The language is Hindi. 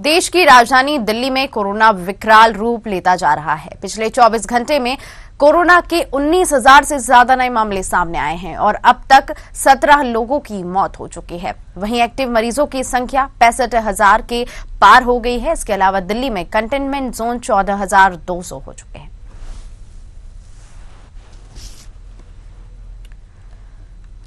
देश की राजधानी दिल्ली में कोरोना विकराल रूप लेता जा रहा है पिछले 24 घंटे में कोरोना के 19,000 से ज्यादा नए मामले सामने आए हैं और अब तक 17 लोगों की मौत हो चुकी है वहीं एक्टिव मरीजों की संख्या पैंसठ हजार के पार हो गई है इसके अलावा दिल्ली में कंटेनमेंट जोन चौदह हो चुके हैं